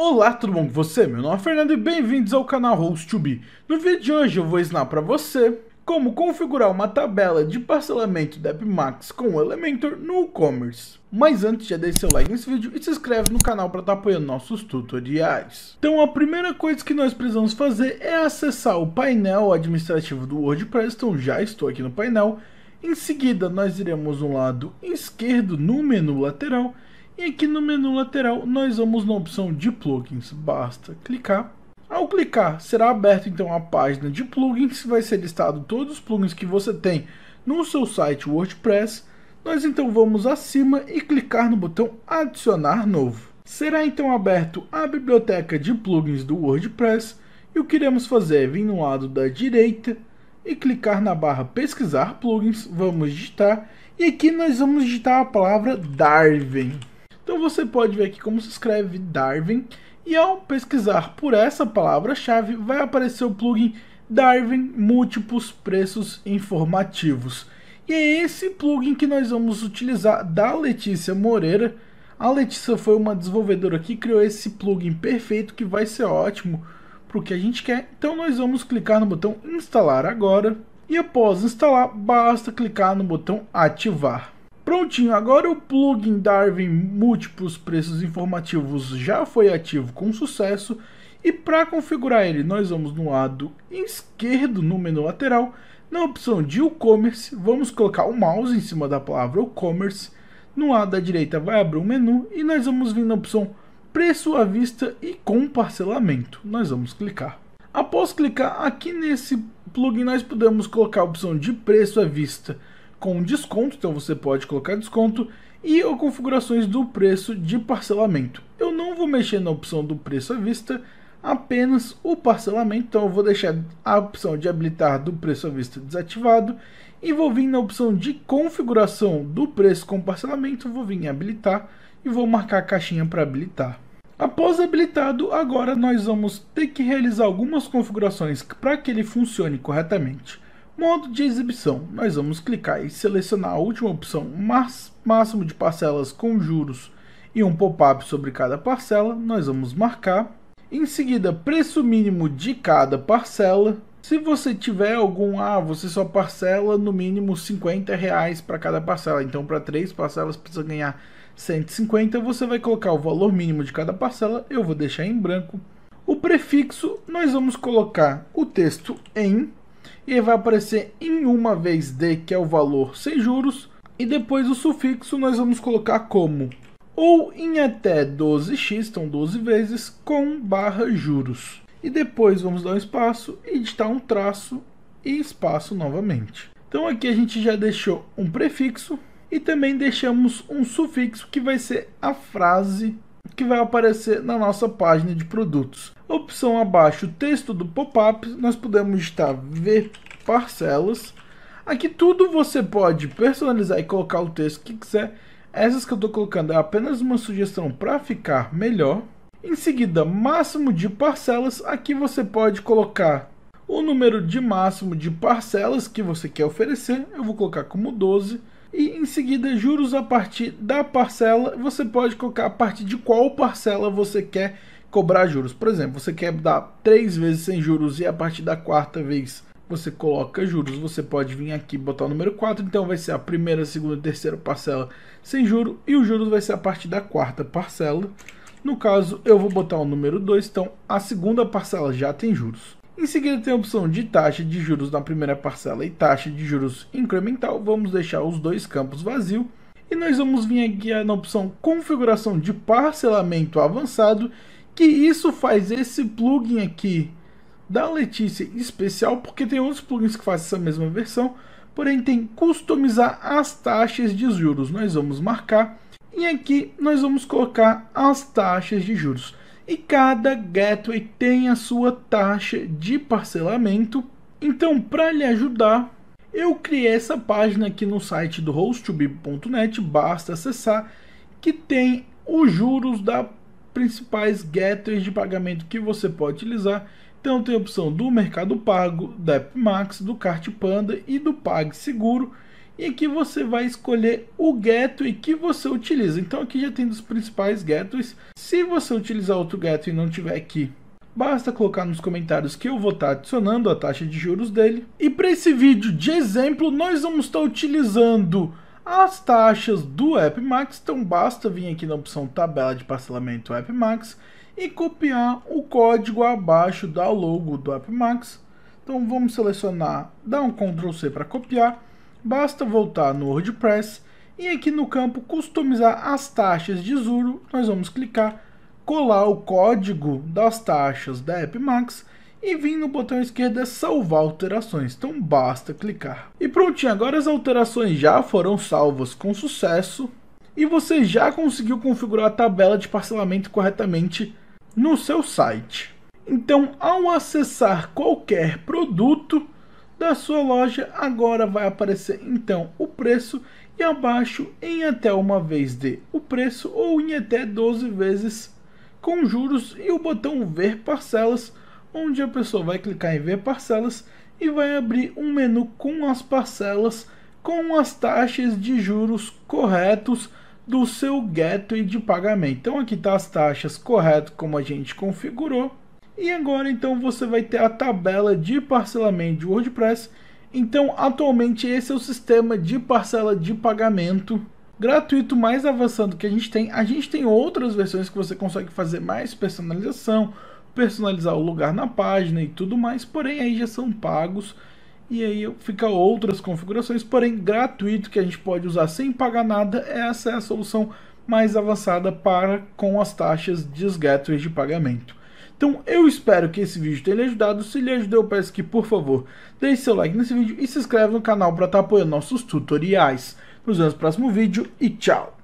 Olá, tudo bom com você? Meu nome é Fernando e bem-vindos ao canal host 2 No vídeo de hoje eu vou ensinar para você como configurar uma tabela de parcelamento da Max com o Elementor no e-commerce. Mas antes, já deixe seu like nesse vídeo e se inscreve no canal para estar tá apoiando nossos tutoriais. Então a primeira coisa que nós precisamos fazer é acessar o painel administrativo do WordPress, então já estou aqui no painel. Em seguida, nós iremos no lado esquerdo, no menu lateral, e aqui no menu lateral nós vamos na opção de plugins, basta clicar. Ao clicar, será aberto então a página de plugins, vai ser listado todos os plugins que você tem no seu site WordPress. Nós então vamos acima e clicar no botão adicionar novo. Será então aberto a biblioteca de plugins do WordPress e o que iremos fazer é vir no lado da direita e clicar na barra pesquisar plugins, vamos digitar e aqui nós vamos digitar a palavra Darwin. Então você pode ver aqui como se escreve Darwin e ao pesquisar por essa palavra-chave vai aparecer o plugin Darwin Múltiplos Preços Informativos. E é esse plugin que nós vamos utilizar da Letícia Moreira. A Letícia foi uma desenvolvedora que criou esse plugin perfeito que vai ser ótimo para o que a gente quer. Então nós vamos clicar no botão instalar agora e após instalar basta clicar no botão ativar. Prontinho, agora o plugin Darwin Múltiplos Preços Informativos já foi ativo com sucesso e para configurar ele nós vamos no lado esquerdo no menu lateral, na opção de e-commerce, vamos colocar o mouse em cima da palavra e-commerce, no lado da direita vai abrir o um menu e nós vamos vir na opção preço à vista e com parcelamento, nós vamos clicar. Após clicar aqui nesse plugin nós podemos colocar a opção de preço à vista com desconto, então você pode colocar desconto, e ou configurações do preço de parcelamento. Eu não vou mexer na opção do preço à vista, apenas o parcelamento, então eu vou deixar a opção de habilitar do preço à vista desativado e vou vir na opção de configuração do preço com parcelamento, vou vir em habilitar e vou marcar a caixinha para habilitar. Após habilitado, agora nós vamos ter que realizar algumas configurações para que ele funcione corretamente. Modo de exibição. Nós vamos clicar e selecionar a última opção, máximo de parcelas com juros e um pop-up sobre cada parcela. Nós vamos marcar. Em seguida, preço mínimo de cada parcela. Se você tiver algum, ah, você só parcela no mínimo 50 reais para cada parcela. Então, para três parcelas precisa ganhar 150. Você vai colocar o valor mínimo de cada parcela. Eu vou deixar em branco. O prefixo, nós vamos colocar o texto em e vai aparecer em uma vez D, que é o valor sem juros, e depois o sufixo nós vamos colocar como ou em até 12x, então 12 vezes, com barra juros. E depois vamos dar um espaço, editar um traço e espaço novamente. Então aqui a gente já deixou um prefixo e também deixamos um sufixo que vai ser a frase que vai aparecer na nossa página de produtos. Opção abaixo, texto do pop-up, nós podemos estar ver parcelas. Aqui tudo você pode personalizar e colocar o texto que quiser. Essas que eu estou colocando é apenas uma sugestão para ficar melhor. Em seguida, máximo de parcelas. Aqui você pode colocar o número de máximo de parcelas que você quer oferecer. Eu vou colocar como 12. E em seguida, juros a partir da parcela. Você pode colocar a partir de qual parcela você quer cobrar juros. Por exemplo, você quer dar três vezes sem juros e a partir da quarta vez você coloca juros. Você pode vir aqui e botar o número 4. Então vai ser a primeira, segunda e terceira parcela sem juro. E o juros vai ser a partir da quarta parcela. No caso, eu vou botar o número 2. Então a segunda parcela já tem juros. Em seguida tem a opção de taxa de juros na primeira parcela e taxa de juros incremental. Vamos deixar os dois campos vazios e nós vamos vir aqui na opção configuração de parcelamento avançado, que isso faz esse plugin aqui da Letícia especial, porque tem outros plugins que fazem essa mesma versão, porém tem customizar as taxas de juros. Nós vamos marcar e aqui nós vamos colocar as taxas de juros e cada gateway tem a sua taxa de parcelamento. Então, para lhe ajudar, eu criei essa página aqui no site do hostube.net. basta acessar, que tem os juros das principais gateways de pagamento que você pode utilizar. Então tem a opção do Mercado Pago, da AppMax, do Cartpanda Panda e do PagSeguro. Seguro e aqui você vai escolher o gateway que você utiliza. Então aqui já tem dos principais gateways. Se você utilizar outro gateway e não tiver aqui, basta colocar nos comentários que eu vou estar tá adicionando a taxa de juros dele. E para esse vídeo de exemplo, nós vamos estar tá utilizando as taxas do AppMax, então basta vir aqui na opção tabela de parcelamento AppMax e copiar o código abaixo da logo do AppMax. Então vamos selecionar, dar um Ctrl C para copiar Basta voltar no WordPress e aqui no campo customizar as taxas de Zuro, nós vamos clicar, colar o código das taxas da AppMax e vir no botão esquerdo é salvar alterações, então basta clicar. E prontinho, agora as alterações já foram salvas com sucesso e você já conseguiu configurar a tabela de parcelamento corretamente no seu site. Então, ao acessar qualquer produto, da sua loja, agora vai aparecer então o preço e abaixo em até uma vez de o preço ou em até 12 vezes com juros e o botão ver parcelas, onde a pessoa vai clicar em ver parcelas e vai abrir um menu com as parcelas com as taxas de juros corretos do seu gateway de pagamento. Então aqui está as taxas corretas como a gente configurou. E agora então você vai ter a tabela de parcelamento de WordPress. Então, atualmente esse é o sistema de parcela de pagamento gratuito mais avançado que a gente tem. A gente tem outras versões que você consegue fazer mais personalização, personalizar o lugar na página e tudo mais, porém aí já são pagos e aí fica outras configurações, porém gratuito que a gente pode usar sem pagar nada, essa é a solução mais avançada para com as taxas de gateways de pagamento. Então eu espero que esse vídeo tenha lhe ajudado. Se lhe ajudou, eu peço que, por favor, deixe seu like nesse vídeo e se inscreve no canal para estar tá apoiando nossos tutoriais. Nos vemos no próximo vídeo e tchau!